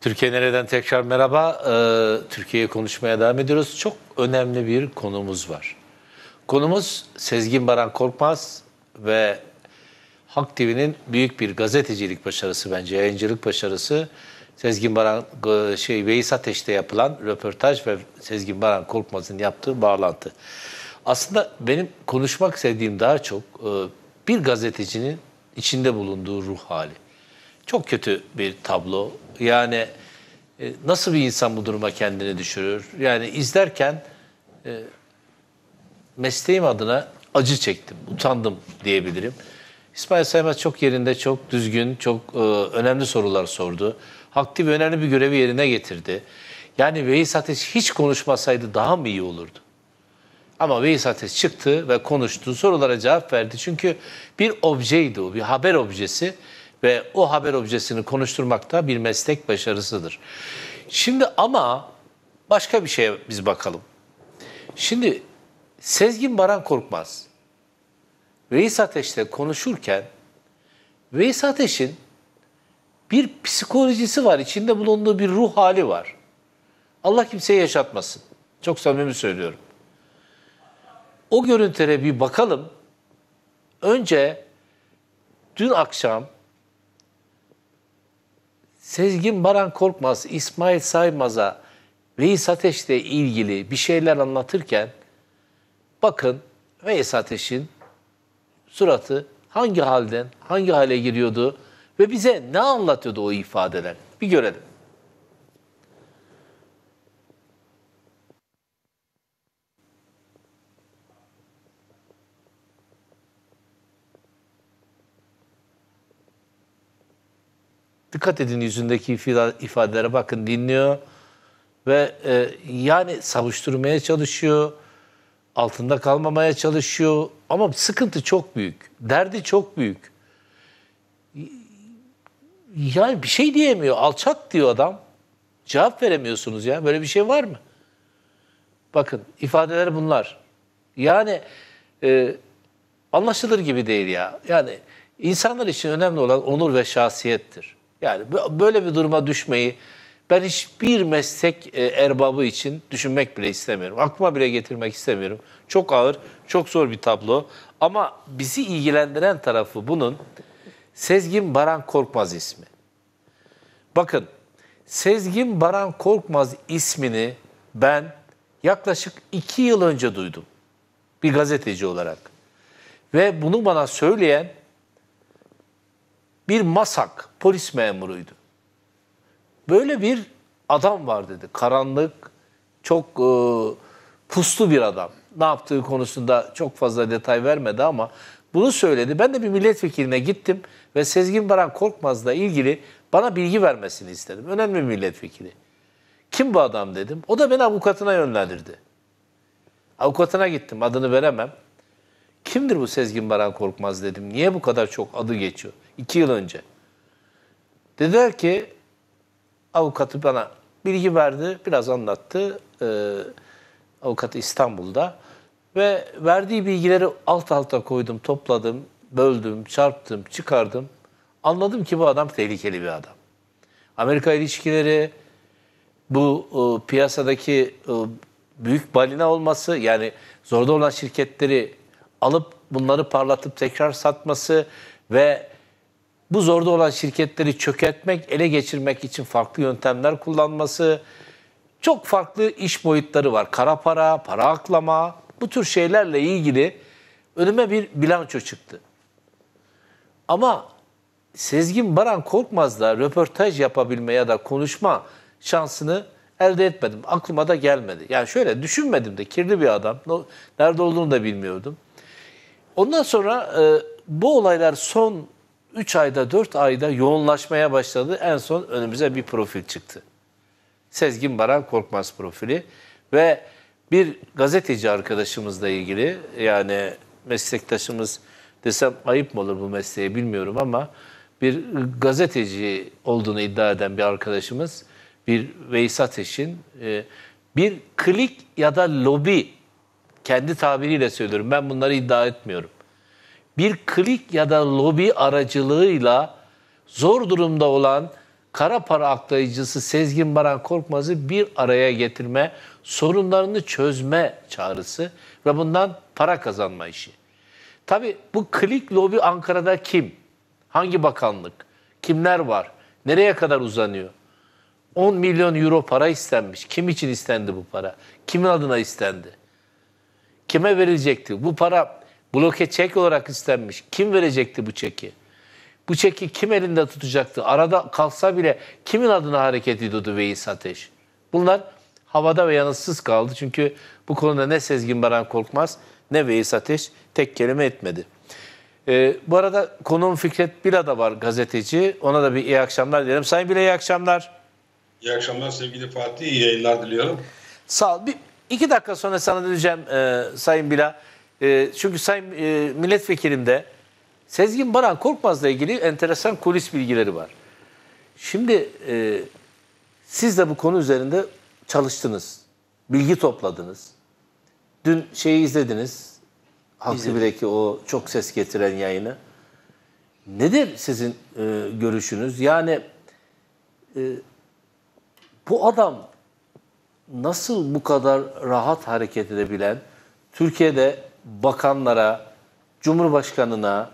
Türkiye Nere'den tekrar merhaba. Ee, Türkiye'ye konuşmaya devam ediyoruz. Çok önemli bir konumuz var. Konumuz Sezgin Baran Korkmaz ve Halk TV'nin büyük bir gazetecilik başarısı bence, yayıncılık başarısı. Sezgin Baran, e, şey Veys Ateş'te yapılan röportaj ve Sezgin Baran Korkmaz'ın yaptığı bağlantı. Aslında benim konuşmak sevdiğim daha çok e, bir gazetecinin içinde bulunduğu ruh hali. Çok kötü bir tablo. Yani e, nasıl bir insan bu duruma kendini düşürür? Yani izlerken e, mesleğim adına acı çektim, utandım diyebilirim. İsmail Saymaz çok yerinde, çok düzgün, çok e, önemli sorular sordu. Haklı ve önemli bir görevi yerine getirdi. Yani Veys Ateş hiç konuşmasaydı daha mı iyi olurdu? Ama Veys Ateş çıktı ve konuştu, sorulara cevap verdi. Çünkü bir objeydi o, bir haber objesi ve o haber objesini konuşturmak da bir meslek başarısıdır. Şimdi ama başka bir şeye biz bakalım. Şimdi Sezgin Baran Korkmaz Reis Ateş'te konuşurken Reis Ateş'in bir psikolojisi var, içinde bulunduğu bir ruh hali var. Allah kimseyi yaşatmasın. Çok samimi söylüyorum. O görüntüye bir bakalım. Önce dün akşam Sezgin Baran Korkmaz, İsmail Saymaz'a, Veys Ateş'le ilgili bir şeyler anlatırken bakın Veys Ateş'in suratı hangi halden, hangi hale giriyordu ve bize ne anlatıyordu o ifadeler? Bir görelim. Dikkat edin yüzündeki ifadelere bakın dinliyor ve e, yani savuşturmaya çalışıyor. Altında kalmamaya çalışıyor ama sıkıntı çok büyük. Derdi çok büyük. Yani bir şey diyemiyor. Alçak diyor adam. Cevap veremiyorsunuz ya. Böyle bir şey var mı? Bakın ifadeler bunlar. Yani e, anlaşılır gibi değil ya. Yani insanlar için önemli olan onur ve şahsiyettir. Yani böyle bir duruma düşmeyi ben hiçbir meslek e, erbabı için düşünmek bile istemiyorum. Aklıma bile getirmek istemiyorum. Çok ağır, çok zor bir tablo. Ama bizi ilgilendiren tarafı bunun Sezgin Baran Korkmaz ismi. Bakın Sezgin Baran Korkmaz ismini ben yaklaşık iki yıl önce duydum. Bir gazeteci olarak. Ve bunu bana söyleyen bir masak polis memuruydu. Böyle bir adam var dedi. Karanlık, çok e, puslu bir adam. Ne yaptığı konusunda çok fazla detay vermedi ama bunu söyledi. Ben de bir milletvekiline gittim ve Sezgin Baran Korkmaz'la ilgili bana bilgi vermesini istedim. Önemli bir milletvekili. Kim bu adam dedim. O da beni avukatına yönlendirdi. Avukatına gittim adını veremem. Kimdir bu Sezgin Baran Korkmaz dedim. Niye bu kadar çok adı geçiyor? iki yıl önce. Dediler ki avukatı bana bilgi verdi, biraz anlattı. Ee, avukatı İstanbul'da. Ve verdiği bilgileri alt alta koydum, topladım, böldüm, çarptım, çıkardım. Anladım ki bu adam tehlikeli bir adam. Amerika ilişkileri, bu e, piyasadaki e, büyük balina olması, yani zorda olan şirketleri alıp bunları parlatıp tekrar satması ve bu zorda olan şirketleri çökertmek, ele geçirmek için farklı yöntemler kullanması, çok farklı iş boyutları var. Kara para, para aklama, bu tür şeylerle ilgili önüme bir bilanço çıktı. Ama Sezgin Baran Korkmaz'la röportaj yapabilme ya da konuşma şansını elde etmedim. Aklıma da gelmedi. Yani şöyle düşünmedim de kirli bir adam. Nerede olduğunu da bilmiyordum. Ondan sonra e, bu olaylar son 3 ayda 4 ayda yoğunlaşmaya başladı. En son önümüze bir profil çıktı. Sezgin Baran Korkmaz profili ve bir gazeteci arkadaşımızla ilgili yani meslektaşımız desem ayıp mı olur bu mesleğe bilmiyorum ama bir gazeteci olduğunu iddia eden bir arkadaşımız bir Veysat Ateş'in e, bir klik ya da lobi kendi tabiriyle söylüyorum ben bunları iddia etmiyorum bir klik ya da lobi aracılığıyla zor durumda olan kara para aklayıcısı Sezgin Baran Korkmaz'ı bir araya getirme, sorunlarını çözme çağrısı ve bundan para kazanma işi. Tabi bu klik lobi Ankara'da kim? Hangi bakanlık? Kimler var? Nereye kadar uzanıyor? 10 milyon euro para istenmiş. Kim için istendi bu para? Kimin adına istendi? Kime verilecekti? Bu para Bloke çek olarak istenmiş. Kim verecekti bu çeki? Bu çeki kim elinde tutacaktı? Arada kalsa bile kimin adına hareket ediyordu Veys Ateş? Bunlar havada ve yanıtsız kaldı. Çünkü bu konuda ne Sezgin Baran Korkmaz ne Veys Ateş tek kelime etmedi. Ee, bu arada konuğum Fikret Bila da var gazeteci. Ona da bir iyi akşamlar diyelim. Sayın Bila iyi akşamlar. İyi akşamlar sevgili Fatih. İyi yayınlar diliyorum. Sağ ol. Bir, iki dakika sonra sana döneceğim e, Sayın Bila. Ee, çünkü Sayın e, Milletvekilimde Sezgin Baran Korkmaz'la ilgili enteresan kulis bilgileri var. Şimdi e, siz de bu konu üzerinde çalıştınız. Bilgi topladınız. Dün şeyi izlediniz. Halkı Bilek'i o çok ses getiren yayını. Nedir sizin e, görüşünüz? Yani e, bu adam nasıl bu kadar rahat hareket edebilen, Türkiye'de bakanlara, Cumhurbaşkanına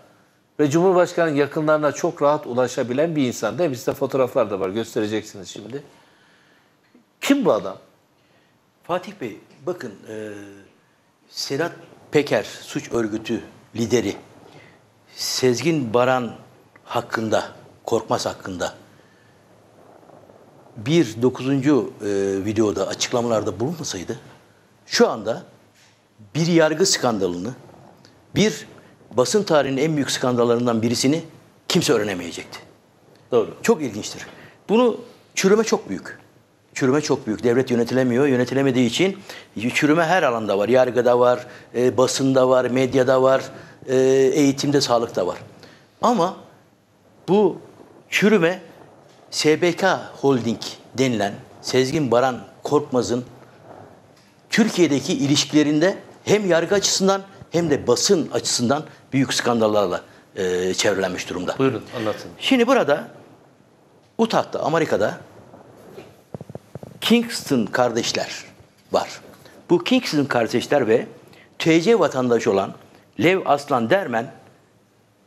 ve Cumhurbaşkanı yakınlarına çok rahat ulaşabilen bir insan değil mi? Sizde fotoğraflar da var göstereceksiniz şimdi. Kim bu adam? Fatih Bey bakın e, Sedat Peker suç örgütü lideri Sezgin Baran hakkında, Korkmaz hakkında bir dokuzuncu e, videoda açıklamalarda bulunmasaydı şu anda bir yargı skandalını, bir basın tarihinin en büyük skandallarından birisini kimse öğrenemeyecekti. Doğru. Çok ilginçtir. Bunu çürüme çok büyük. Çürüme çok büyük. Devlet yönetilemiyor. Yönetilemediği için çürüme her alanda var. Yargıda var, e, basında var, medyada var, e, eğitimde, sağlıkta var. Ama bu çürüme SBK Holding denilen Sezgin Baran Korkmaz'ın Türkiye'deki ilişkilerinde hem yargı açısından hem de basın açısından büyük skandallarla e, çevrelenmiş durumda. Buyurun anlatın. Şimdi burada Utah'ta Amerika'da Kingston kardeşler var. Bu Kingston kardeşler ve TC vatandaşı olan Lev Aslan Dermen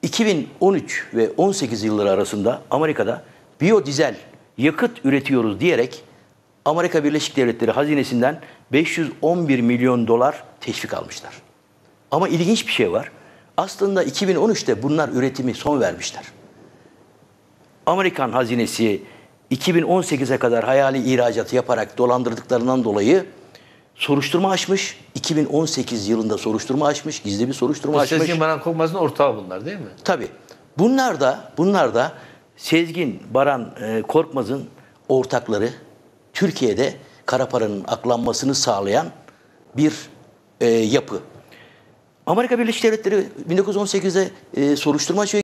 2013 ve 18 yılları arasında Amerika'da biyodizel yakıt üretiyoruz diyerek Amerika Birleşik Devletleri hazinesinden 511 milyon dolar teşvik almışlar. Ama ilginç bir şey var. Aslında 2013'te bunlar üretimi son vermişler. Amerikan hazinesi 2018'e kadar hayali ihracatı yaparak dolandırdıklarından dolayı soruşturma açmış. 2018 yılında soruşturma açmış, gizli bir soruşturma Bu açmış. Sezgin Baran Korkmaz'ın ortağı bunlar değil mi? Tabii. Bunlar da, bunlar da Sezgin Baran e, Korkmaz'ın ortakları Türkiye'de kara paranın aklanmasını sağlayan bir e, yapı. Amerika Birleşik Devletleri 1918'de e, soruşturma açıyor. Şey-